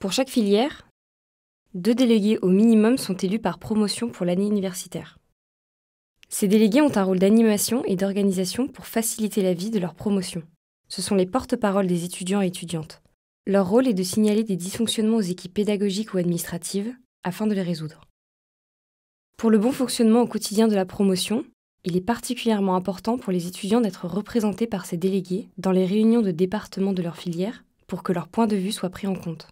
Pour chaque filière, deux délégués au minimum sont élus par promotion pour l'année universitaire. Ces délégués ont un rôle d'animation et d'organisation pour faciliter la vie de leur promotion. Ce sont les porte-parole des étudiants et étudiantes. Leur rôle est de signaler des dysfonctionnements aux équipes pédagogiques ou administratives afin de les résoudre. Pour le bon fonctionnement au quotidien de la promotion, il est particulièrement important pour les étudiants d'être représentés par ces délégués dans les réunions de département de leur filière pour que leur point de vue soit pris en compte.